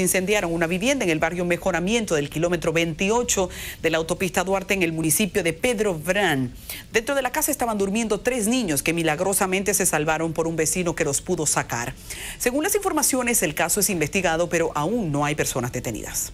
incendiaron una vivienda en el barrio Mejoramiento del kilómetro 28 de la autopista Duarte en el municipio de Pedro Brán. Dentro de la casa estaban durmiendo tres niños que milagrosamente se salvaron por un vecino que los pudo sacar. Según las informaciones, el caso es investigado, pero aún no hay personas detenidas.